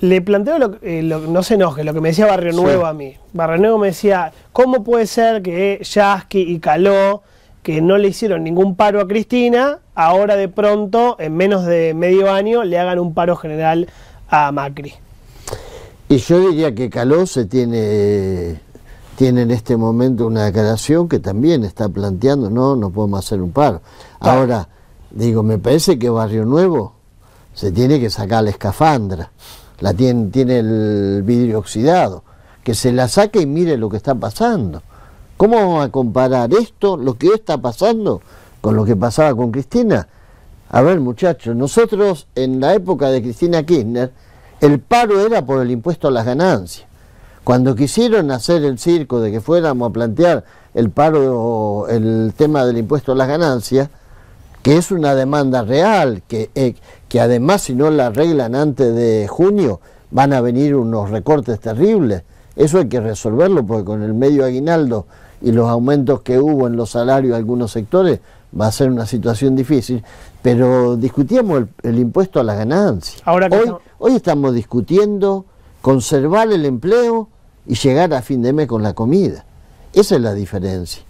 Le planteo, eh, lo, no se enoje, lo que me decía Barrio Nuevo a mí. Barrio Nuevo me decía, ¿cómo puede ser que Yasky y Caló, que no le hicieron ningún paro a Cristina, ahora de pronto, en menos de medio año, le hagan un paro general a Macri? Y yo diría que Caló se tiene, tiene en este momento una declaración que también está planteando, no, no podemos hacer un paro. Ahora, digo, me parece que Barrio Nuevo se tiene que sacar la escafandra la tiene, tiene el vidrio oxidado, que se la saque y mire lo que está pasando. ¿Cómo vamos a comparar esto, lo que está pasando, con lo que pasaba con Cristina? A ver, muchachos, nosotros en la época de Cristina Kirchner, el paro era por el impuesto a las ganancias. Cuando quisieron hacer el circo de que fuéramos a plantear el paro, el tema del impuesto a las ganancias, es una demanda real, que, eh, que además si no la arreglan antes de junio van a venir unos recortes terribles. Eso hay que resolverlo porque con el medio aguinaldo y los aumentos que hubo en los salarios de algunos sectores va a ser una situación difícil. Pero discutíamos el, impuesto a las ganancias. hoy estamos discutiendo conservar el empleo y llegar a fin de mes con la comida. Esa es la diferencia.